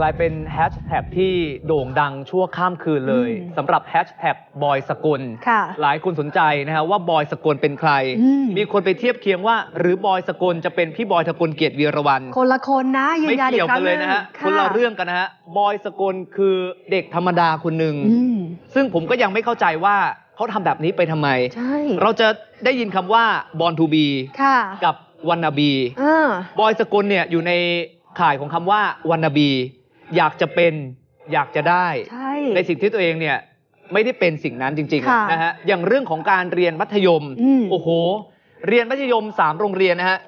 กลายเป็นแฮชแท็กที่โด่งดังชั่วข้ามคืนเลยสำหรับแฮชแท็กบอยสกุลหลายคนสนใจนะับว่าบอยสกุลเป็นใคร มีคนไปเทียบเคียงว่า หรือบอยสกุลจะเป็นพี่บอยสกุลเกียรติวีรวัน คนละคนนะยืนยันดีกวกันเลยนะฮะ คนละเรื่องกันนะฮะบอยสกุลคือเด็กธรรมดาคนหนึ่งซึ่งผมก็ยังไม่เข้าใจว่าเขาทำแบบนี้ไปทำไมเราจะได้ยินคำว่าบอลทูบีกับวันนาบีบอยสกุลเนี่ยอยู่ในข่ายของคำว่าวันนาบีอยากจะเป็นอยากจะได้ใในสิ่งที่ตัวเองเนี่ยไม่ได้เป็นสิ่งนั้นจริงะๆนะฮะอย่างเรื่องของการเรียนมัธยมโอ้โห เรียนมัธยมสามโรงเรียนนะฮะ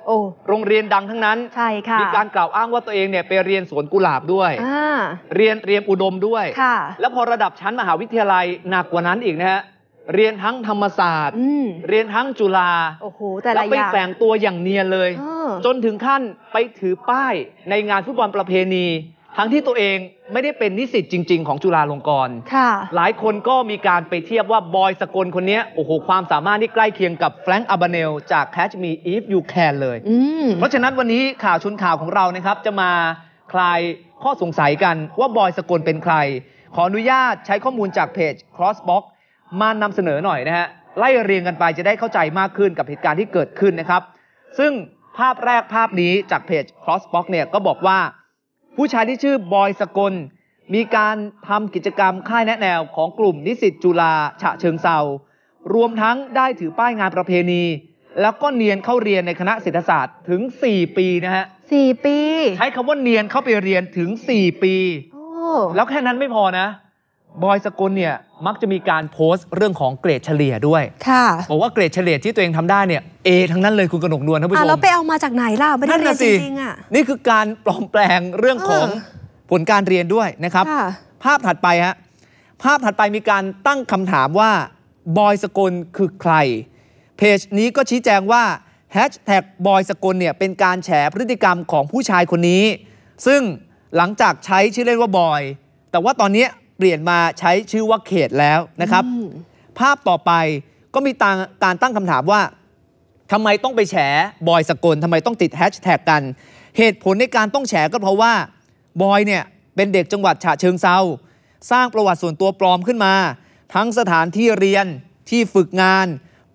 โรงเรียนดังทั้งนั้นใช่ค่ะมีการกล่าวอ้างว่าตัวเองเนี่ยไปเรียนสวนกุหลาบด้วยเรียนเรียนอุดมด้วยแล้วพอระดับชั้นมหาวิทยาลัยหนักกว่านั้นอีกนะฮะเรียนทั้งธรรมศาสตร์เรียนทั้งจุฬาโอ้โหแต่ล้ะวไปอย่างแฝงตัวอย่างเนียนเลย จนถึงขั้นไปถือป้ายในงานฟุตบอลประเพณีทั้งที่ตัวเองไม่ได้เป็นนิสิตจริง ๆของจุฬาลงกรณ์หลายคนก็มีการไปเทียบว่าบอยสกลคนนี้โอ้โหความสามารถที่ใกล้เคียงกับแฟรงก์อับเนลจากแคชมีอีฟยูแคนเลย เพราะฉะนั้นวันนี้ข่าวชุนข่าวของเรานะครับจะมาคลายข้อสงสัยกันว่าบอยสกลเป็นใคร ขออนุญาตใช้ข้อมูลจากเพจ Crossbox มานำเสนอหน่อยนะฮะไล่เรียงกันไปจะได้เข้าใจมากขึ้นกับเหตุการณ์ที่เกิดขึ้นนะครับ ซึ่งภาพแรกภาพนี้จากเพจ Crossbox เนี่ยก็บอกว่าผู้ชายที่ชื่อ บอยสกล มีการทำกิจกรรมค่ายแนะแนว ของกลุ่มนิสิตจุฬาฉะเชิงเซารวมทั้งได้ถือป้ายงานประเพณี แล้วก็เนียนเข้าเรียนในคณะเศรษฐศาสตร์ถึง 4 ปีนะฮะสี่ปี ใช้คำว่าเนียนเข้าไปเรียนถึง 4 ปีโอ้แล้วแค่นั้นไม่พอนะบอยสกุลเนี่ยมักจะมีการโพสต์เรื่องของเกรดเฉลี่ยด้วย ค่ะ บอกว่าเกรดเฉลี่ยที่ตัวเองทำได้เนี่ยเอทั้งนั้นเลยคุณกนกนวลท่านผู้ชมแล้วไปเอามาจากไหนล่ะ ไม่ได้เรียนจริงๆอ่ะ นี่คือการปลอมแปลงเรื่องของผลการเรียนด้วยนะครับ ภาพถัดไปฮะภาพถัดไปมีการตั้งคำถามว่าบอยสกุลคือใคร เพจนี้ก็ชี้แจงว่าแฮชแท็กบอยสกุลเนี่ยเป็นการแฉพฤติกรรมของผู้ชายคนนี้ ซึ่งหลังจากใช้ชื่อเล่นว่าบอยแต่ว่าตอนนี้ลี่ยนมาใช้ชื่อว่าเขตแล้วนะครับ ภาพต่อไปก็มีาการตั้งคำถามว่าทำไมต้องไปแฉบอยสกลทำไมต้องติดแฮชแท็กกัน เหตุผลในการต้องแฉก็เพราะว่าบอยเนี่ย เป็นเด็กจังหวัดฉะเชิงเซาสร้างประวัติส่วนตัวปลอมขึ้นมา ทั้งสถานที่เรียนที่ฝึกงาน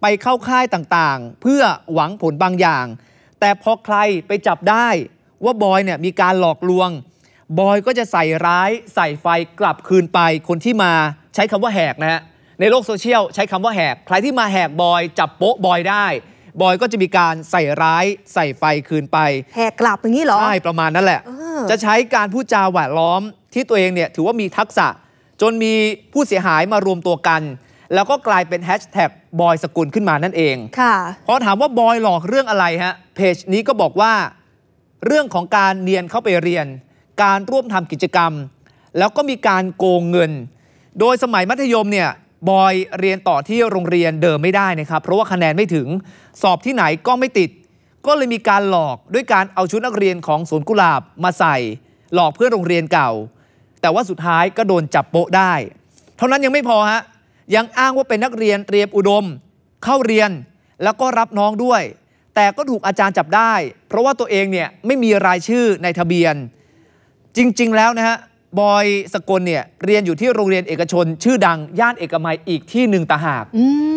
ไปเข้าค่ายต่างๆ เพื่อหวังผลบางอย่าง แต่พอใครไปจับได้ว่าบอยเนี่ยมีการหลอกลวงบอยก็จะใส่ร้าย ใส่ไฟกลับคืนไป คนที่มาใช้คำว่าแหกนะฮะในโลกโซเชียลใช้คำว่าแหกใครที่มาแหกบอยจับโป๊ะบอยได้บอยก็จะมีการใส่ร้าย ใส่ไฟคืนไปแหกกลับอย่างนี้หรอ ใช่ ประมาณนั่นแหละจะใช้การพูดจาหวาล้อม ที่ตัวเองเนี่ยถือว่ามีทักษะ จนมีผู้เสียหายมารวมตัวกัน แล้วก็กลายเป็นแฮชแท็กบอยสกุลขึ้นมานั่นเองค่ะพอถามว่าบอยหลอกเรื่องอะไรฮะเพจนี้ก็บอกว่าเรื่องของการเรียนเข้าไปเรียนการร่วมทำกิจกรรม แล้วก็มีการโกงเงิน โดยสมัยมัธยมเนี่ยบอยเรียนต่อที่โรงเรียนเดิมไม่ได้นะครับ เพราะว่าคะแนนไม่ถึงสอบที่ไหนก็ไม่ติด ก็เลยมีการหลอกด้วยการเอาชุดนักเรียนของสวนกุหลาบมาใส่ หลอกเพื่อนโรงเรียนเก่า แต่ว่าสุดท้ายก็โดนจับโปะได้ เท่านั้นยังไม่พอฮะยังอ้างว่าเป็นนักเรียนเตรียมอุดม เข้าเรียนแล้วก็รับน้องด้วย แต่ก็ถูกอาจารย์จับได้ เพราะว่าตัวเองเนี่ยไม่มีรายชื่อในทะเบียนจริงๆ แล้วนะฮะบอยสกลเนี่ยเรียนอยู่ที่โรงเรียนเอกชนชื่อดังย่านเอกมัยอีกที่หนึ่งตาหาก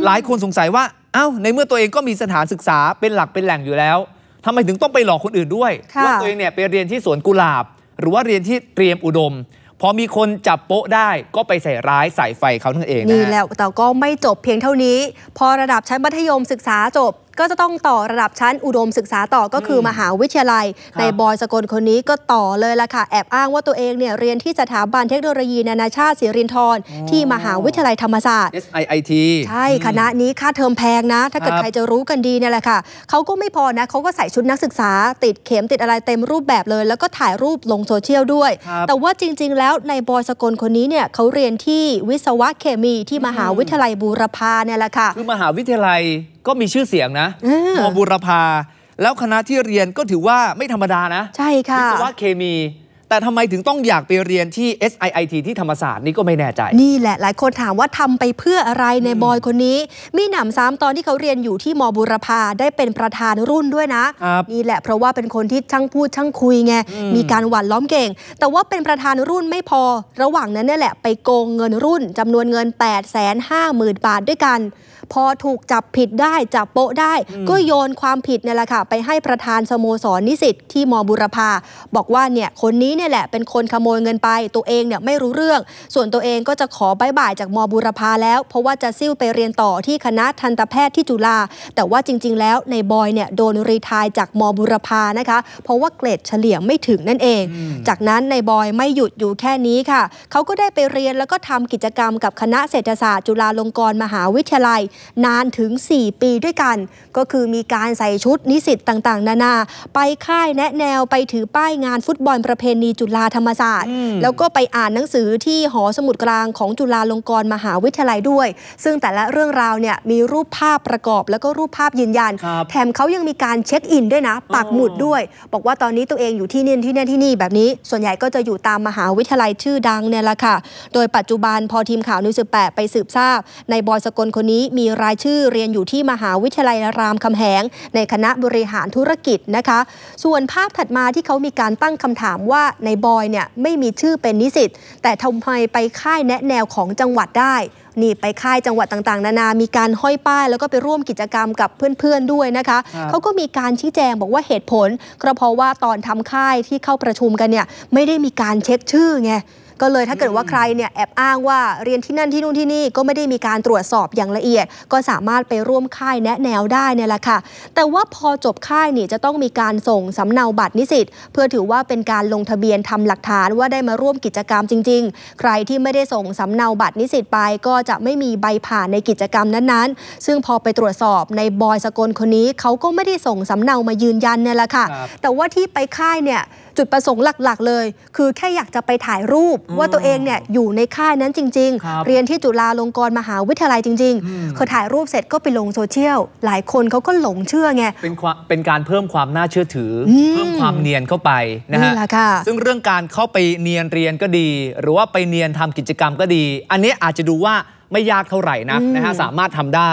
หลายคนสงสัยว่าเอา้าในเมื่อตัวเองก็มีสถานศึกษาเป็นหลักเป็นแหล่งอยู่แล้วทำไมถึงต้องไปหลอกคนอื่นด้วยว่าตัวเองเนี่ยไปเรียนที่สวนกุหลาบหรือว่าเรียนที่เตรียมอุดม พอมีคนจับโป๊ะได้ก็ไปใส่ร้ายใส่ไฟเขาทั้งเองนี่แล้วแต่ก็ไม่จบเพียงเท่านี้ พอระดับชั้นมัธยมศึกษาจบก็จะต้องต่อระดับชั้นอุดมศึกษาต่อก็คือมหาวิทยาลัย ในบอยสกลคนนี้ก็ต่อเลยล่ะค่ะ แอบอ้างว่าตัวเองเนี่ยเรียนที่สถาบันเทคโนโลยีนานาชาติศิรินทรที่มหาวิทยาลัยธรรมศาสตร์ SIIT ใช่คณะนี้ค่าเทอมแพงนะ ถ้าเกิดใครจะรู้กันดีเนี่ยแหละค่ะเขาก็ไม่พอนะเขาก็ใส่ชุดนักศึกษา ติดเข็มติดอะไรเต็มรูปแบบเลย แล้วก็ถ่ายรูปลงโซเชียลด้วยแต่ว่าจริง ๆ แล้วในบอยสกลคนนี้เนี่ยเขาเรียนที่วิศวะเคมีที่มหาวิทยาลัยบูรพาเนี่ยแหละค่ะคือมหาวิทยาลัยก็มีชื่อเสียงนะ มบุรพา แล้วคณะที่เรียนก็ถือว่าไม่ธรรมดานะ ใช่ค่ะวิศวะเคมี แต่ทำไมถึงต้องอยากไปเรียนที่ SIIT ที่ธรรมศาสตร์นี่ก็ไม่แน่ใจ นี่แหละ หลายคนถามว่าทำไปเพื่ออะไรในบอยคนนี้ มีหนำซ้ำตอนที่เขาเรียนอยู่ที่มบุรพาได้เป็นประธานรุ่นด้วยนะ นี่แหละเพราะว่าเป็นคนที่ช่างพูดช่างคุยไง มีการหวานล้อมเก่ง แต่ว่าเป็นประธานรุ่นไม่พอ ระหว่างนั้นนี่แหละไปโกงเงินรุ่นจำนวนเงิน8 5 0 0 0 0บาทด้วยกันพอถูกจับผิดได้ จับโปะได้ ก็โยนความผิดเนี่ยแหละค่ะไปให้ประธานสโมสรนิสิตที่มบุรพาบอกว่าเนี่ยคนนี้เนี่ยแหละ เป็นคนขโมยเงินไป ตัวเองเนี่ยไม่รู้เรื่อง ส่วนตัวเองก็จะขอบายบายจากมบุรพาแล้วเพราะว่าจะซิ่วไปเรียนต่อที่คณะทันตแพทย์ที่จุฬาแต่ว่าจริงๆแล้วในบอยเนี่ยโดนรีทายจากมบุรพานะคะ เพราะว่าเกรดเฉลี่ยไม่ถึงนั่นเอง จากนั้นในบอยไม่หยุดอยู่แค่นี้ค่ะเขาก็ได้ไปเรียนแล้วก็ทำกิจกรรม กับคณะเศรษฐศาสตร์จุฬาลงกรณ์มหาวิทยาลัยนานถึง 4 ปีด้วยกัน ก็คือมีการใส่ชุดนิสิตต่างๆ นานา ไปค่ายแนะแนวไปถือป้ายงานฟุตบอลประเพณีจุฬาธรรมศาสตร์ แล้วก็ไปอ่านหนังสือที่หอสมุดกลางของจุฬาลงกรณ์มหาวิทยาลัยด้วย ซึ่งแต่ละเรื่องราวเนี่ย มีรูปภาพประกอบแล้วก็รูปภาพยืนยันแถมเขายังมีการเช็คอินด้วยนะปักหมุดด้วย บอกว่าตอนนี้ตัวเองอยู่ที่นี่ที่นี่ที่นี่แบบนี้ ส่วนใหญ่ก็จะอยู่ตามมหาวิทยาลัยชื่อดังเนี่ยแหละค่ะ โดยปัจจุบันพอทีมข่าวนิวสิบแปไปสืบทราบในบอยสกลคนนี้มีรายชื่อเรียนอยู่ที่มหาวิทยาลัยรามคำแหง ในคณะบริหารธุรกิจนะคะ ส่วนภาพถัดมาที่เขามีการตั้งคำถามว่าในบอยเนี่ยไม่มีชื่อเป็นนิสิตแต่ทำไมไปค่ายแนะแนวของจังหวัดได้ นี่ไปค่ายจังหวัดต่างๆ นานามีการห้อยป้ายแล้วก็ไปร่วมกิจกรรมกับเพื่อน ๆด้วยนะคะเขาก็มีการชี้แจงบอกว่าเหตุผลก็เพราะว่าตอนทำค่ายที่เข้าประชุมกันเนี่ยไม่ได้มีการเช็คชื่อไงก็เลยถ้าเกิดว่าใครเนี่ยแอบอ้างว่า เรียนที่นั่นที่นู่นที่นี่ ก็ไม่ได้มีการตรวจสอบอย่างละเอียด ก็สามารถไปร่วมค่ายแนะแนวได้เนี่ยแหละค่ะแต่ว่าพอจบค่ายนี่จะต้องมีการส่งสำเนาบัตรนิสิตเพื่อถือว่าเป็นการลงทะเบียนทำหลักฐานว่าได้มาร่วมกิจกรรมจริงๆ ใครที่ไม่ได้ส่งสำเนาบัตรนิสิตไป ก็จะไม่มีใบผ่านในกิจกรรมนั้น ๆ ซึ่งพอไปตรวจสอบในบอยสกลคนนี้เขาก็ไม่ได้ส่งสำเนามายืนยันเนี่ยแหละค่ะ แต่ว่าที่ไปค่ายเนี่ยจุดประสงค์หลักๆเลย คือแค่อยากจะไปถ่ายรูป ว่าตัวเองเนี่ยอยู่ในค่ายนั้นจริง ๆ เรียนที่จุฬาลงกรณ์มหาวิทยาลัยจริงๆเขาถ่ายรูปเสร็จก็ไปลงโซเชียลหลายคนเขาก็หลงเชื่อไง เป็นเป็นการเพิ่มความน่าเชื่อถือ เพิ่มความเนียนเข้าไปนะฮะซึ่งเรื่องการเข้าไปเนียนเรียนก็ดี หรือว่าไปเนียนทำกิจกรรมก็ดี อันนี้อาจจะดูว่าไม่ยากเท่าไหร่นะนะฮะสามารถทำได้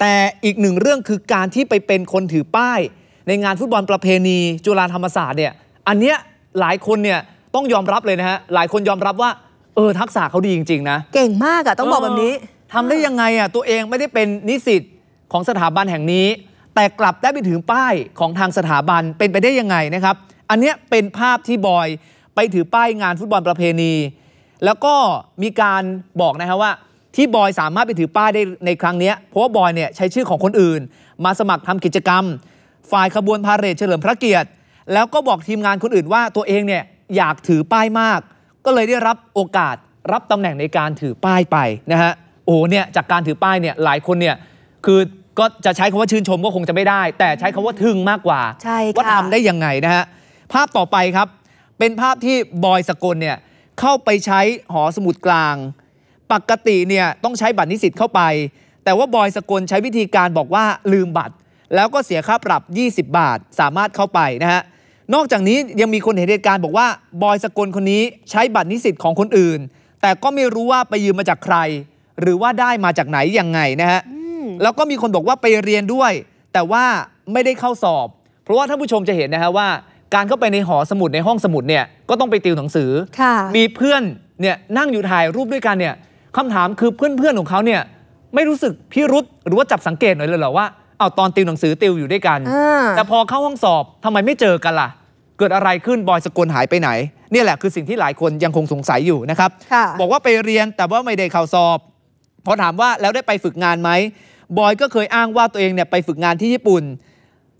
แต่อีกหนึ่งเรื่องคือการที่ไปเป็นคนถือป้าย ในงานฟุตบอลประเพณี จุฬาธรรมศาสตร์เนี่ยอันเนี้ยหลายคนเนี่ยต้องยอมรับเลยนะฮะหลายคนยอมรับว่าเออ ทักษะเขาดีจริงๆนะ เก่งมากอะต้องบอกแบบนี้ทำได้ยังไงอ่ะตัวเองไม่ได้เป็นนิสิตของสถาบันแห่งนี้ แต่กลับได้ไปถือป้ายของทางสถาบันเป็นไปได้ยังไงนะครับ อันเนี้ยเป็นภาพที่บอยไปถือป้ายงานฟุตบอลประเพณี แล้วก็มีการบอกนะครับว่า ที่บอยสามารถไปถือป้ายได้ในครั้งนี้เพราะว่าบอยเนี่ยใช้ชื่อของคนอื่น มาสมัครทำกิจกรรม ฝ่ายขบวนพาเหรดเฉลิมพระเกียรติแล้วก็บอกทีมงานคนอื่นว่าตัวเองเนี่ยอยากถือป้ายมาก ก็เลยได้รับโอกาสรับตำแหน่งในการถือป้ายไปนะฮะโอ้เนี่ยจากการถือป้ายเนี่ยหลายคนเนี่ยคือก็จะใช้คำว่าชื่นชมก็คงจะไม่ได้ แต่ใช้คำว่าทึ่งมากกว่าว่าทำได้ยังไงนะฮะภาพต่อไปครับ เป็นภาพที่บอยสกลเนี่ยเข้าไปใช้หอสมุดกลาง ปกติเนี่ยต้องใช้บัตรนิสิตเข้าไป แต่ว่าบอยสกลใช้วิธีการบอกว่าลืมบัตรแล้วก็เสียค่าปรับ 20 บาท สามารถเข้าไปนะฮะ นอกจากนี้ยังมีคนเห็นเหตุการณ์บอกว่า บอยสกลคนนี้ใช้บัตรนิสิตของคนอื่น แต่ก็ไม่รู้ว่าไปยืมมาจากใคร หรือว่าได้มาจากไหนยังไงนะฮะ แล้วก็มีคนบอกว่าไปเรียนด้วย แต่ว่าไม่ได้เข้าสอบ เพราะว่าท่านผู้ชมจะเห็นนะฮะว่า การเข้าไปในหอสมุดในห้องสมุดเนี่ย ก็ต้องไปติวหนังสือ มีเพื่อนเนี่ยนั่งอยู่ถ่ายรูปด้วยกันเนี่ยคำถามคือเพื่อนๆของเขาเนี่ยไม่รู้สึกพิรุษหรือว่าจับสังเกตหน่อยเลยเหรอว่าเอาตอนติวหนังสือติวอยู่ด้วยกัน แต่พอเข้าห้องสอบ ทำไมไม่เจอกันล่ะ เกิดอะไรขึ้นบอยสกลหายไปไหน นี่แหละคือสิ่งที่หลายคนยังคงสงสัยอยู่นะครับ บอกว่าไปเรียนแต่ว่าไม่ได้เข้าสอบพอถามว่าแล้วได้ไปฝึกงานไหมบอยก็เคยอ้างว่าตัวเองเนี่ยไปฝึกงานที่ญี่ปุ่น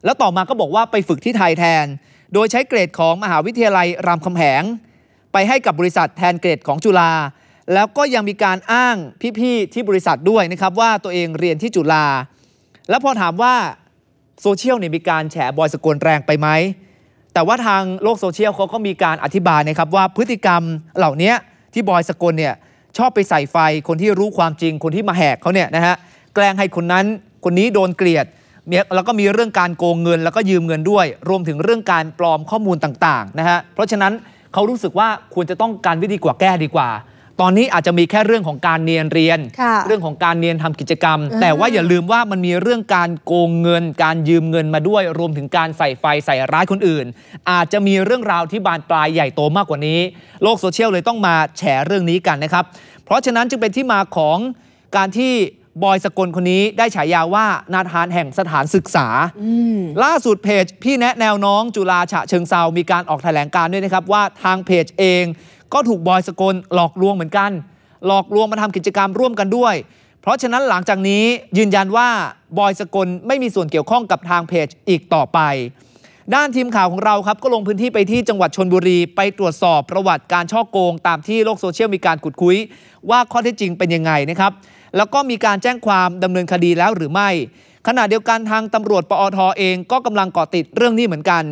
แล้วต่อมาก็บอกว่าไปฝึกที่ไทยแทน โดยใช้เกรดของมหาวิทยาลัยรามคำแหง ไปให้กับบริษัทแทนเกรดของจุฬาแล้วก็ยังมีการอ้างพี่ๆที่บริษัทด้วยนะครับว่าตัวเองเรียนที่จุฬาแล้วพอถามว่า โซเชียลเนี่ยมีการแฉบอยสกลแรงไปไหม แต่ว่าทางโลกโซเชียลเขาก็มีการอธิบายนะครับว่าพฤติกรรมเหล่านี้ที่บอยสกลเนี่ยชอบไปใส่ไฟ คนที่รู้ความจริง คนที่มาแหกเขาเนี่ยนะฮะแกล้งให้คนนั้นคนนี้โดนเกลียด แล้วก็มีเรื่องการโกงเงิน แล้วก็ยืมเงินด้วย รวมถึงเรื่องการปลอมข้อมูลต่างๆนะฮะเพราะฉะนั้นเขารู้สึกว่าควรจะต้องการวิธีกว่าแก้ดีกว่าตอนนี้อาจจะมีแค่เรื่องของการเนียนเรียน เรื่องของการเนียนทำกิจกรรม แต่ว่าอย่าลืมว่ามันมีเรื่องการโกงเงิน การยืมเงินมาด้วยรวมถึงการใส่ไฟใส่ร้ายคนอื่น อาจจะมีเรื่องราวที่บานปลายใหญ่โตมากกว่านี้ โลกโซเชียลเลยต้องมาแฉเรื่องนี้กันนะครับ เพราะฉะนั้น จึงเป็นที่มาของการที่บอยสกลคนนี้ได้ฉายาว่านาธานแห่งสถานศึกษาล่าสุดเพจ พี่แนะแนวน้อง จุฬาฉะเชิงเซา มีการออกแถลงการด้วยนะครับว่าทางเพจเองก็ถูกบอยสกลหลอกลวงเหมือนกัน หลอกลวงมาทำกิจกรรมร่วมกันด้วย เพราะฉะนั้นหลังจากนี้ยืนยันว่าบอยสกลไม่มีส่วนเกี่ยวข้องกับทางเพจอีกต่อไป ด้านทีมข่าวของเราครับ ก็ลงพื้นที่ไปที่จังหวัดชนบุรีไปตรวจสอบประวัติการช่อโกง ตามที่โลกโซเชียลมีการขุดคุย ว่าข้อเท็จจริงเป็นยังไงนะครับแล้วก็มีการแจ้งความดำเนินคดีแล้วหรือไม่ขณะเดียวกันทางตำรวจปอทอเองก็กำลังเกาะติดเรื่องนี้เหมือนกัน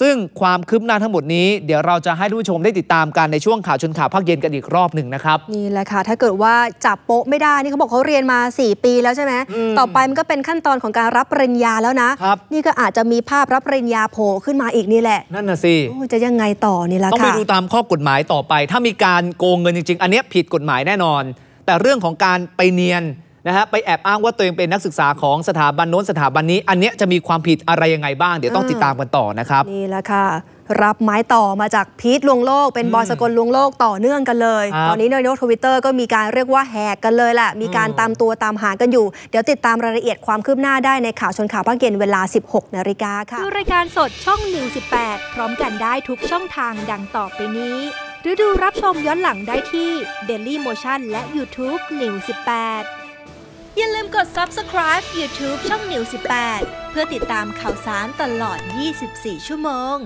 ซึ่งความคืบหน้าทั้งหมดนี้เดี๋ยวเราจะให้ผู้ชมได้ติดตามกัน ในช่วงข่าวชนข่าวภาคเย็นกันอีกรอบหนึ่งนะครับ นี่แหละค่ะ ถ้าเกิดว่าจับโป๊ะไม่ได้นี่เขาบอกเขาเรียนมา 4 ปีแล้วใช่ไหมต่อไปมันก็เป็นขั้นตอนของการรับปริญญาแล้วนะ นี่ก็อาจจะมีภาพรับปริญญาโผล่ขึ้นมาอีกนี่แหละนั่นน่ะสิจะยังไงต่อนี่ละค่ะต้องไปดูตามข้อกฎหมายต่อไป ถ้ามีการโกงเงินจริงๆ อันนี้ผิดกฎหมายแน่นอน แต่เรื่องของการไปเนียนนะฮะไปแอบอ้างว่าตัวเองเป็นนักศึกษาของสถาบันโน้นสถาบันนี้ อันเนี้ยจะมีความผิดอะไรยังไงบ้างเดี๋ยวต้องติดตามกันต่อนะครับนี่แหละค่ะ รับไม้ต่อมาจากพีทลวงโลก เป็นบอยสกลลวงโลกต่อเนื่องกันเลย ตอนนี้ในโลกทวิตเตอร์ก็มีการเรียกว่าแหกกันเลยแหละมีการตามตัวตามหากันอยู่ เดี๋ยวติดตามรายละเอียดความคืบหน้าได้ในข่าวชนข่าวภาคเย็นเวลา 16นาฬิกาค่ะดูรายการสดช่อง118พร้อมกันได้ทุกช่องทางดังต่อไปนี้ หรือดูรับชมย้อนหลังได้ที่ Daily Motion และ YouTube 118อย่าลืมกด subscribe YouTube ช่องนิว18 เพื่อติดตามข่าวสารตลอด 24 ชั่วโมง